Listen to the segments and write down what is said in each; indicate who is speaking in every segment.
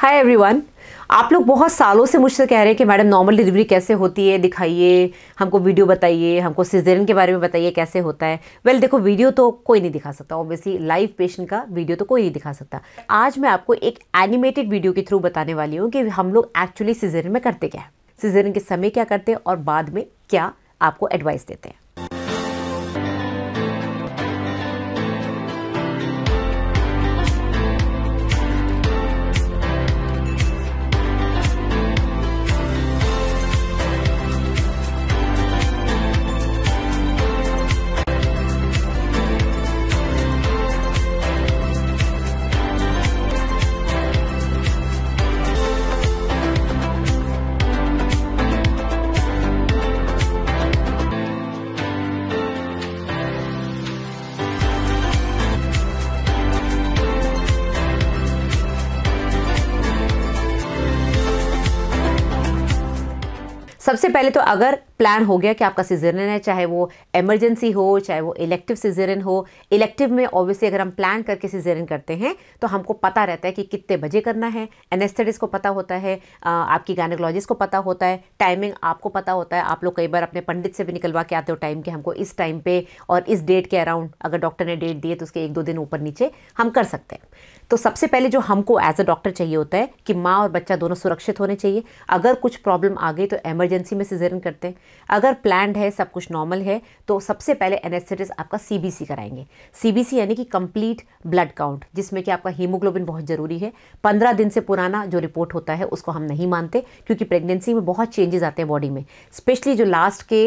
Speaker 1: hi everyone आप लोग बहुत सालों से मुझसे कह रहे हैं कि मैडम नॉर्मल डिलीवरी कैसे होती है दिखाइए हमको वीडियो बताइए हमको सिजेरियन के बारे में बताइए कैसे होता है वेल well, देखो वीडियो तो कोई नहीं दिखा सकता ऑब्वियसली लाइव पेशेंट का वीडियो तो कोई नहीं दिखा सकता आज मैं आपको एक एनिमेटेड वीडियो के थ्रू बताने वाली हूँ कि हम लोग एक्चुअली सिजेरियन में करते क्या है सिजेरियन के समय क्या करते हैं और बाद में क्या आपको एडवाइस देते हैं सबसे पहले तो अगर प्लान हो गया कि आपका सीजरन है चाहे वो एमरजेंसी हो चाहे वो इलेक्टिव सीजरन हो इलेक्टिव में ऑब्वियसली अगर हम प्लान करके सीजरन करते हैं तो हमको पता रहता है कि कितने बजे करना है एनेस्थेटिस को पता होता है आपकी गायनोकोलॉजिस्ट को पता होता है टाइमिंग आपको पता होता है आप लोग कई बार अपने पंडित से भी निकलवा के आते हो टाइम के हमको इस टाइम पे और इस डेट के अराउंड अगर डॉक्टर ने डेट दिए तो उसके एक दो दिन ऊपर नीचे हम कर सकते हैं तो सबसे पहले जो हमको एज अ डॉक्टर चाहिए होता है कि माँ और बच्चा दोनों सुरक्षित होने चाहिए अगर कुछ प्रॉब्लम आ गई तो एमरजेंसी में सीजरन करते हैं अगर प्लान्ड है सब कुछ नॉर्मल है तो सबसे पहले एनेस्थेटिस आपका सीबीसी कराएंगे सीबीसी यानी कि कंप्लीट ब्लड काउंट जिसमें कि आपका हीमोग्लोबिन बहुत ज़रूरी है पंद्रह दिन से पुराना जो रिपोर्ट होता है उसको हम नहीं मानते क्योंकि प्रेगनेंसी में बहुत चेंजेस आते हैं बॉडी में स्पेशली जो लास्ट के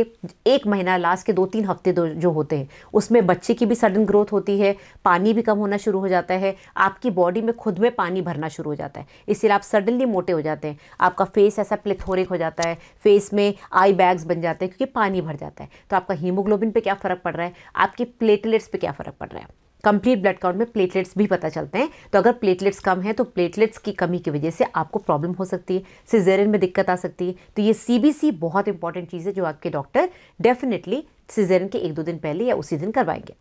Speaker 1: एक महीना लास्ट के दो तीन हफ्ते जो होते हैं उसमें बच्चे की भी सडन ग्रोथ होती है पानी भी कम होना शुरू हो जाता है आपकी बॉडी में खुद में पानी भरना शुरू हो जाता है इसीलिए आप सडनली मोटे हो जाते हैं आपका फेस ऐसा प्लेथोरिक हो जाता है फेस में आई बैग्स बन जाते हैं क्योंकि पानी भर जाता है तो आपका हीमोग्लोबिन पर क्या फ़र्क पड़ रहा है आपके प्लेटलेट्स पर क्या फ़र्क पड़ रहा है कंप्लीट ब्लड काउंट में प्लेटलेट्स भी पता चलते हैं तो अगर प्लेटलेट्स कम है तो प्लेटलेट्स की कमी की वजह से आपको प्रॉब्लम हो सकती है सिजेरियन में दिक्कत आ सकती है तो ये सीबीसी बहुत इंपॉर्टेंट चीज़ है जो आपके डॉक्टर डेफिनेटली सिजेरियन के एक दो दिन पहले या उसी दिन करवाएंगे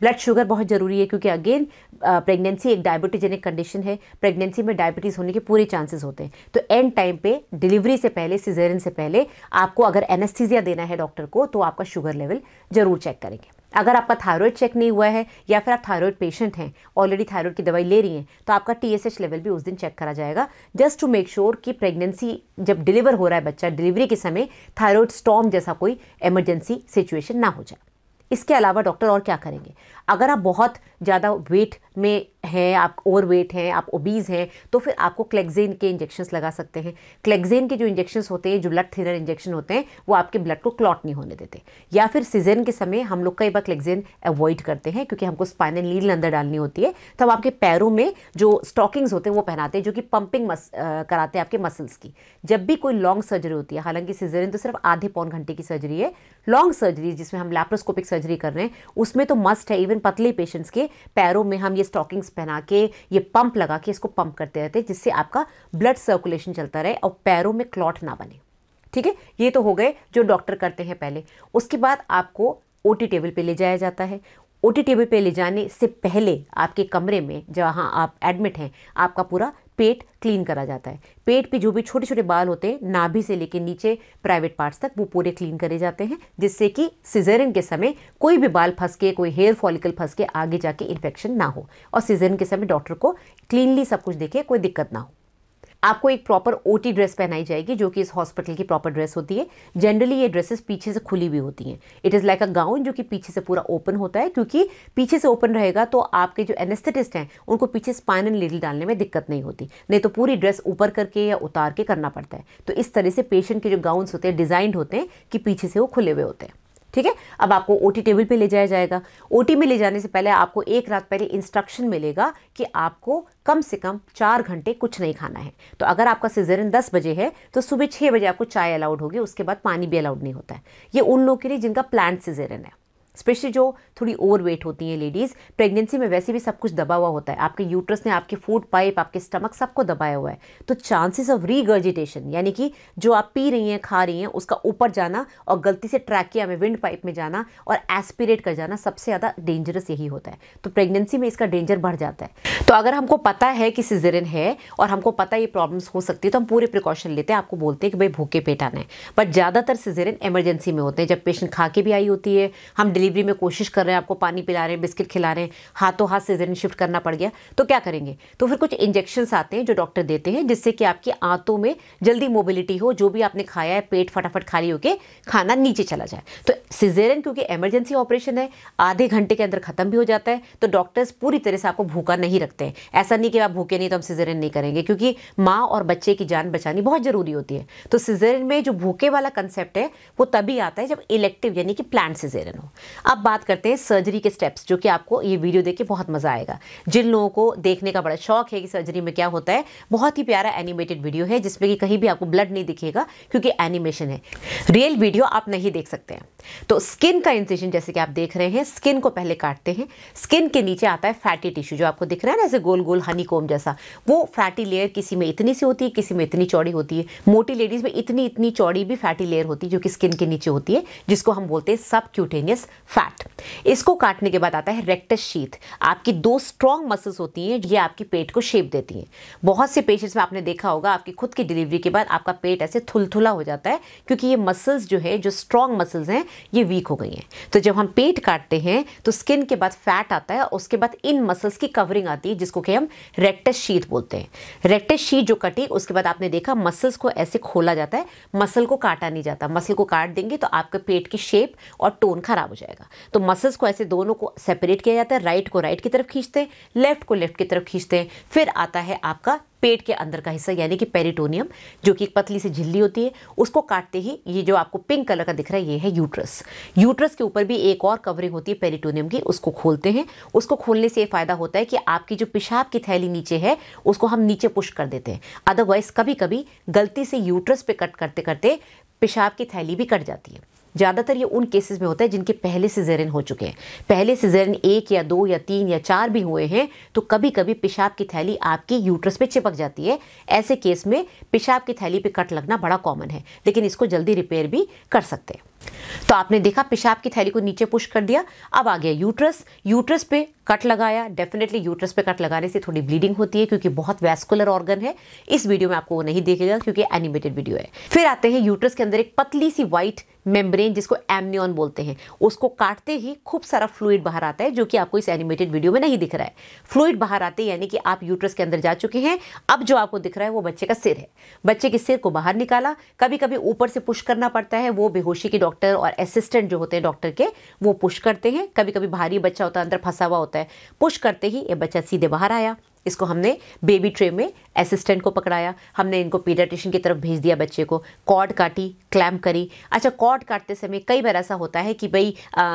Speaker 1: ब्लड शुगर बहुत ज़रूरी है क्योंकि अगेन प्रेगनेंसी एक डायबिटीजेनिक कंडीशन है प्रेगनेंसी में डायबिटीज़ होने के पूरे चांसेस होते हैं तो एंड टाइम पे डिलीवरी से पहले सिजेरन से पहले आपको अगर एनेस्थीजिया देना है डॉक्टर को तो आपका शुगर लेवल ज़रूर चेक करेंगे अगर आपका थायरॉयड चेक नहीं हुआ है या फिर आप थायरॉयड पेशेंट हैं ऑलरेडी थायरॉयड की दवाई ले रही हैं तो आपका टी लेवल भी उस दिन चेक करा जाएगा जस्ट टू मेक श्योर कि प्रेगनेंसी जब डिलीवर हो रहा है बच्चा डिलीवरी के समय थायरॉयड स्टॉम जैसा कोई इमरजेंसी सिचुएशन ना हो जाए इसके अलावा डॉक्टर और क्या करेंगे अगर आप बहुत ज़्यादा वेट में हैं आप ओवर वेट हैं आप ओबीज़ हैं तो फिर आपको क्लेक्जेन के इंजेक्शन्स लगा सकते हैं क्लेक्जेन के जो इंजेक्शन्स होते हैं जो ब्लड थिनर इंजेक्शन होते हैं वो आपके ब्लड को क्लॉट नहीं होने देते या फिर सीजन के समय हम लोग कई बार क्लेक्जेन अवॉइड करते हैं क्योंकि हमको स्पाइनल नील अंदर डालनी होती है तब आपके पैरों में जो स्टॉकिंग्स होते हैं वो पहनाते हैं जो कि पंपिंग मस कराते हैं आपके मसल्स की जब भी कोई लॉन्ग सर्जरी होती है हालांकि सीजन तो सिर्फ आधे पौन घंटे की सर्जरी है लॉन्ग सर्जरी जिसमें हम लैप्रोस्कोपिक सर्जरी कर रहे हैं उसमें तो मस्ट है इवन दिन पतले पेशेंट्स के पैरों में हम ये स्टॉकिंग्स पहना के ये पंप लगा के इसको पंप करते रहते हैं जिससे आपका ब्लड सर्कुलेशन चलता रहे और पैरों में क्लॉट ना बने ठीक है ये तो हो गए जो डॉक्टर करते हैं पहले उसके बाद आपको ओ टेबल पर ले जाया जाता है ओ टेबल पर ले जाने से पहले आपके कमरे में जहाँ आप एडमिट हैं आपका पूरा पेट क्लीन करा जाता है पेट पे जो भी छोटे छोटे बाल होते हैं नाभि से लेकर नीचे प्राइवेट पार्ट्स तक वो पूरे क्लीन करे जाते हैं जिससे कि सिजेरियन के समय कोई भी बाल फंस के कोई हेयर फॉलिकल फंस के आगे जाके इन्फेक्शन ना हो और सीजन के समय डॉक्टर को क्लीनली सब कुछ देखे कोई दिक्कत ना हो आपको एक प्रॉपर ओटी ड्रेस पहनाई जाएगी जो कि इस हॉस्पिटल की प्रॉपर ड्रेस होती है जनरली ये ड्रेसेस पीछे से खुली हुई होती हैं it is like a gown जो कि पीछे से पूरा ओपन होता है क्योंकि पीछे से ओपन रहेगा तो आपके जो एनेस्थेटिस्ट हैं उनको पीछे स्पाइनल नीडल डालने में दिक्कत नहीं होती नहीं तो पूरी ड्रेस ऊपर करके या उतार के करना पड़ता है तो इस तरह से पेशेंट के जो गाउन्स होते हैं डिज़ाइंड होते हैं कि पीछे से वो खुले हुए होते हैं ठीक है अब आपको ओ टेबल पे ले जाया जाएगा ओ में ले जाने से पहले आपको एक रात पहले इंस्ट्रक्शन मिलेगा कि आपको कम से कम चार घंटे कुछ नहीं खाना है तो अगर आपका सिजरन दस बजे है तो सुबह छः बजे आपको चाय अलाउड होगी उसके बाद पानी भी अलाउड नहीं होता है ये उन लोगों के लिए जिनका प्लान सिजरन है स्पेशली जो थोड़ी ओवर वेट होती हैं लेडीज़ प्रेगनेंसी में वैसे भी सब कुछ दबा हुआ होता है आपके यूट्रस ने आपके फूड पाइप आपके स्टमक सबको दबाया हुआ है तो चांसेस ऑफ रीगर्जिटेशन यानी कि जो आप पी रही हैं खा रही हैं उसका ऊपर जाना और गलती से ट्रैकिया में विंड पाइप में जाना और एस्पिरेट कर जाना सबसे ज़्यादा डेंजरस यही होता है तो प्रेगनेंसी में इसका डेंजर बढ़ जाता है तो अगर हमको पता है कि सिजरिन है और हमको पता ये प्रॉब्लम्स हो सकती है तो हम पूरे प्रिकॉशन लेते हैं आपको बोलते हैं कि भाई भूखे पेट आना है बट ज़्यादातर सिजरिन एमरजेंसी में होते हैं जब पेशेंट खा के भी आई होती है हम डिलीवरी में कोशिश कर रहे हैं आपको पानी पिला रहे हैं बिस्किट खिला रहे हैं हाथों हाथ सीजन शिफ्ट करना पड़ गया तो क्या करेंगे तो फिर कुछ इंजेक्शन आते हैं जो डॉक्टर देते हैं जिससे कि आपकी आंतों में जल्दी मोबिलिटी हो जो भी आपने खाया है पेट फटाफट खाली होकर खाना नीचे चला जाए तो सिजेरन क्योंकि एमरजेंसी ऑपरेशन है आधे घंटे के अंदर ख़त्म भी हो जाता है तो डॉक्टर्स पूरी तरह से आपको भूखा नहीं रखते हैं ऐसा नहीं कि आप भूखे नहीं तो हम सीजेरन नहीं करेंगे क्योंकि माँ और बच्चे की जान बचानी बहुत ज़रूरी होती है तो सीजेरन में जो भूखे वाला कंसेप्ट है वो तभी आता है जब इलेक्टिव यानी कि प्लान सीजेरन हो अब बात करते हैं सर्जरी के स्टेप्स जो कि आपको ये वीडियो देख के बहुत मज़ा आएगा जिन लोगों को देखने का बड़ा शौक है कि सर्जरी में क्या होता है बहुत ही प्यारा एनिमेटेड वीडियो है जिसमें कि कहीं भी आपको ब्लड नहीं दिखेगा क्योंकि एनिमेशन है रियल वीडियो आप नहीं देख सकते हैं तो स्किन का इंसेशन जैसे कि आप देख रहे हैं स्किन को पहले काटते हैं स्किन के नीचे आता है फैटी टिश्यू जो आपको दिख रहा है ना ऐसे गोल गोल हनी कोम जैसा वो फैटी लेयर किसी में इतनी सी होती है किसी में इतनी चौड़ी होती है मोटी लेडीज़ में इतनी इतनी चौड़ी भी फैटी लेयर होती है जो कि स्किन के नीचे होती है जिसको हम बोलते हैं सब क्यूटेनियस फैट इसको काटने के बाद आता है रेक्टस शीथ आपकी दो स्ट्रॉन्ग मसल्स होती हैं ये आपकी पेट को शेप देती हैं बहुत से पेशेंट्स में आपने देखा होगा आपकी खुद की डिलीवरी के बाद आपका पेट ऐसे थुलथुला हो जाता है क्योंकि ये मसल्स जो है जो स्ट्रॉन्ग मसल्स हैं ये वीक हो गई हैं तो जब हम पेट काटते हैं तो स्किन के बाद फैट आता है उसके बाद इन मसल्स की कवरिंग आती है जिसको कि हम रेक्टस शीत बोलते हैं रेक्टस शीत जो कटी उसके बाद आपने देखा मसल्स को ऐसे खोला जाता है मसल को काटा नहीं जाता मसल को काट देंगे तो आपके पेट की शेप और टोन खराब हो जाएगा जाएगा तो मसल्स को ऐसे दोनों को सेपरेट किया जाता है राइट को राइट की तरफ खींचते हैं लेफ्ट को लेफ्ट की तरफ खींचते हैं फिर आता है आपका पेट के अंदर का हिस्सा यानी कि पेरिटोनियम जो कि एक पतली सी झिल्ली होती है उसको काटते ही ये जो आपको पिंक कलर का दिख रहा है ये है यूट्रस यूट्रस के ऊपर भी एक और कवरिंग होती है पेरिटोनियम की उसको खोलते हैं उसको खोलने से ये फ़ायदा होता है कि आपकी जो पेशाब की थैली नीचे है उसको हम नीचे पुश कर देते हैं अदरवाइज कभी कभी गलती से यूट्रस पे कट करते करते पेशाब की थैली भी कट जाती है ज़्यादातर ये उन केसेस में होता है जिनके पहले सिजेरियन हो चुके हैं पहले सिजेरियन एक या दो या तीन या चार भी हुए हैं तो कभी कभी पेशाब की थैली आपके यूट्रस पे चिपक जाती है ऐसे केस में पेशाब की थैली पे कट लगना बड़ा कॉमन है लेकिन इसको जल्दी रिपेयर भी कर सकते हैं तो आपने देखा पेशाब की थैली को नीचे पुश कर दिया अब आ गया यूट्रस यूट्रस पे कट लगाया डेफिनेटली यूट्रस पे कट लगाने से थोड़ी ब्लीडिंग होती है क्योंकि बहुत वैस्कुलर ऑर्गन है इस वीडियो में आपको वो नहीं देखेगा क्योंकि एनिमेटेड वीडियो है फिर आते हैं यूट्रस के अंदर एक पतली सी व्हाइट मेम्ब्रेन जिसको एमनियन बोलते हैं उसको काटते ही खूब सारा फ्लूड बाहर आता है जो कि आपको इस एनिमेटेड वीडियो में नहीं दिख रहा है फ्लूड बाहर आते यानी कि आप यूट्रस के अंदर जा चुके हैं अब जो आपको दिख रहा है वो बच्चे का सिर है बच्चे के सिर को बाहर निकाला कभी कभी ऊपर से पुश करना पड़ता है वो बेहोशी के डॉक्टर और असिस्टेंट जो होते हैं डॉक्टर के वो पुश करते हैं कभी कभी भारी बच्चा होता है अंदर फंसा हुआ होता है पुश करते ही ये बच्चा सीधे बाहर आया इसको हमने बेबी ट्रे में असिस्टेंट को पकड़ाया हमने इनको पीडियाट्रिशियन की तरफ भेज दिया बच्चे को कॉर्ड काटी क्लैम करी अच्छा कॉर्ड काटते समय कई बार ऐसा होता है कि भाई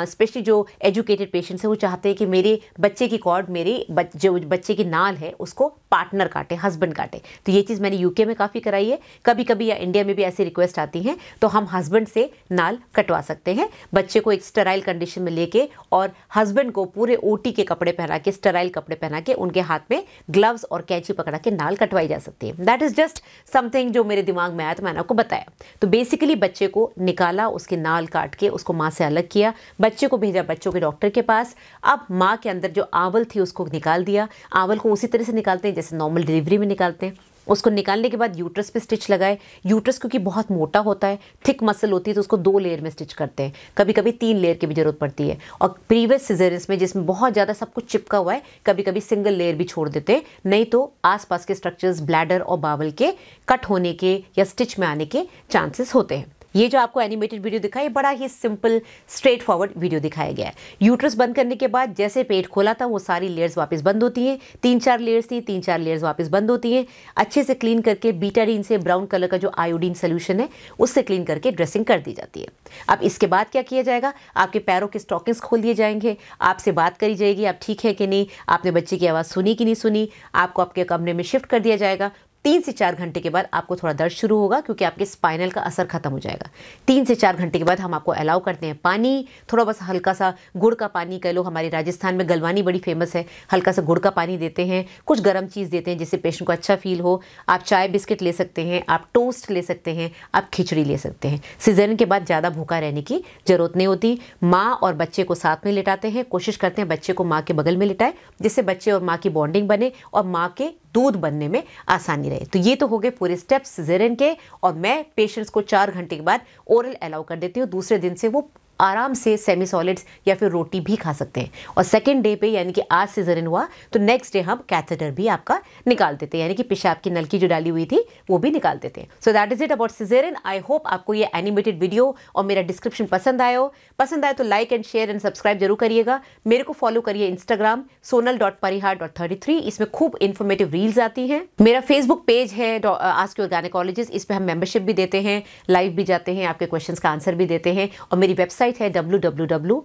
Speaker 1: स्पेशली जो एजुकेटेड पेशेंट्स हैं वो चाहते हैं कि मेरे बच्चे की कॉर्ड मेरे बच, जो बच्चे की नाल है उसको पार्टनर काटे हस्बैंड काटे तो ये चीज़ मैंने यूके में काफ़ी कराई है कभी कभी या इंडिया में भी ऐसी रिक्वेस्ट आती हैं तो हम हस्बैंड से नाल कटवा सकते हैं बच्चे को एक स्टराइल कंडीशन में लेके और हस्बैंड को पूरे ओटी के कपड़े पहना के स्टराइल कपड़े पहना के उनके हाथ में ग्लव्स और कैंची पकड़ा के नाल कटवाई जा सकती है दैट इज़ जस्ट समथिंग जो मेरे दिमाग में आया तो मैंने आपको बताया तो बेसिकली बच्चे को निकाला उसके नाल काट के उसको माँ से अलग किया बच्चे को भेजा बच्चों के डॉक्टर के पास अब माँ के अंदर जो आवल थी उसको निकाल दिया आवल को उसी तरह से निकालते हैं जैसे नॉर्मल डिलीवरी में निकालते हैं उसको निकालने के बाद यूट्रस पे स्टिच लगाए यूट्रस क्योंकि बहुत मोटा होता है थिक मसल होती है तो उसको दो लेयर में स्टिच करते हैं कभी कभी तीन लेयर की भी जरूरत पड़ती है और प्रीवियस सीजरस में जिसमें बहुत ज़्यादा सब कुछ चिपका हुआ है कभी कभी सिंगल लेयर भी छोड़ देते हैं नहीं तो आसपास के स्ट्रक्चर्स ब्लैडर और बावल के कट होने के या स्टिच में आने के चांसेस होते हैं ये जो आपको एनिमेटेड वीडियो दिखा ये बड़ा ही सिंपल स्ट्रेट फॉरवर्ड वीडियो दिखाया गया है यूट्रस बंद करने के बाद जैसे पेट खोला था वो सारी लेयर्स वापस बंद होती हैं तीन चार लेयर्स थी तीन चार लेयर्स वापस बंद होती हैं अच्छे से क्लीन करके बीटाडीन से ब्राउन कलर का जो आयोडीन सोल्यूशन है उससे क्लीन करके ड्रेसिंग कर दी जाती है अब इसके बाद क्या किया जाएगा आपके पैरों के स्टॉकिंग्स खोल दिए जाएंगे आपसे बात करी जाएगी आप ठीक है कि नहीं आपने बच्चे की आवाज़ सुनी कि नहीं सुनी आपको आपके कमरे में शिफ्ट कर दिया जाएगा तीन से चार घंटे के बाद आपको थोड़ा दर्द शुरू होगा क्योंकि आपके स्पाइनल का असर खत्म हो जाएगा तीन से चार घंटे के बाद हम आपको अलाउ करते हैं पानी थोड़ा बस हल्का सा गुड़ का पानी कह लो हमारे राजस्थान में गलवानी बड़ी फेमस है हल्का सा गुड़ का पानी देते हैं कुछ गर्म चीज़ देते हैं जिससे पेशेंट को अच्छा फील हो आप चाय बिस्किट ले सकते हैं आप टोस्ट ले सकते हैं आप खिचड़ी ले सकते हैं सीजन के बाद ज़्यादा भूखा रहने की ज़रूरत नहीं होती माँ और बच्चे को साथ में लिटाते हैं कोशिश करते हैं बच्चे को माँ के बगल में लिटाएं जिससे बच्चे और माँ की बॉन्डिंग बने और माँ के दूध बनने में आसानी नहीं रहे तो ये तो हो गए पूरे स्टेप्स सिजेरियन के और मैं पेशेंट्स को चार घंटे के बाद ओरल अलाउ कर देती हूँ दूसरे दिन से वो आराम से सेमी सॉलिड्स या फिर रोटी भी खा सकते हैं और सेकेंड डे पे यानी कि आज सीजरन हुआ तो नेक्स्ट डे हम कैथेटर भी आपका निकाल देते हैं यानी कि पेशाब की नलकी जो डाली हुई थी वो भी निकाल देते हैं so that is it about caesarean I hope आपको ये एनिमेटेड वीडियो और मेरा डिस्क्रिप्शन पसंद आया हो पसंद आए तो like and share and subscribe जरूर करिएगा मेरे को फॉलो करिए Instagram Sonal dot Parihar dot thirty three इसमें खूब इन्फॉर्मेटिव रील्स आती हैं मेरा फेसबुक पेज है आज के ऑर्गेनिकोलॉजिस्ट इस पर हम मेंबरशिप भी देते हैं लाइव भी जाते हैं आपके क्वेश्चन का आंसर भी देते हैं और मेरी वेबसाइट वेबसाइट है W W W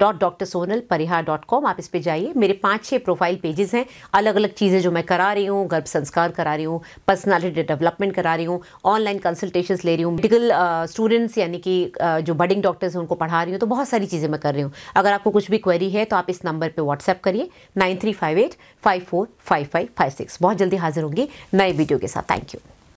Speaker 1: dot doctor Sonal Parihar dot com आप इस पर जाइए मेरे पाँच छः प्रोफाइल पेजेस हैं अलग अलग चीज़ें जो मैं करा रही हूँ गर्भ संस्कार करा रही हूँ पर्सनालिटी डेवलपमेंट करा रही हूँ ऑनलाइन कंसल्टेशन ले रही हूँ मेडिकल स्टूडेंट्स यानी कि जो बडिंग डॉक्टर्स हैं उनको पढ़ा रही हूँ तो बहुत सारी चीज़ें मैं कर रही हूँ अगर आपको कुछ भी क्वेरी है तो आप इस नंबर पर व्हाट्सएप करिए nine three five eight five four five five five six बहुत जल्दी हाजिर होंगी नए वीडियो के साथ थैंक यू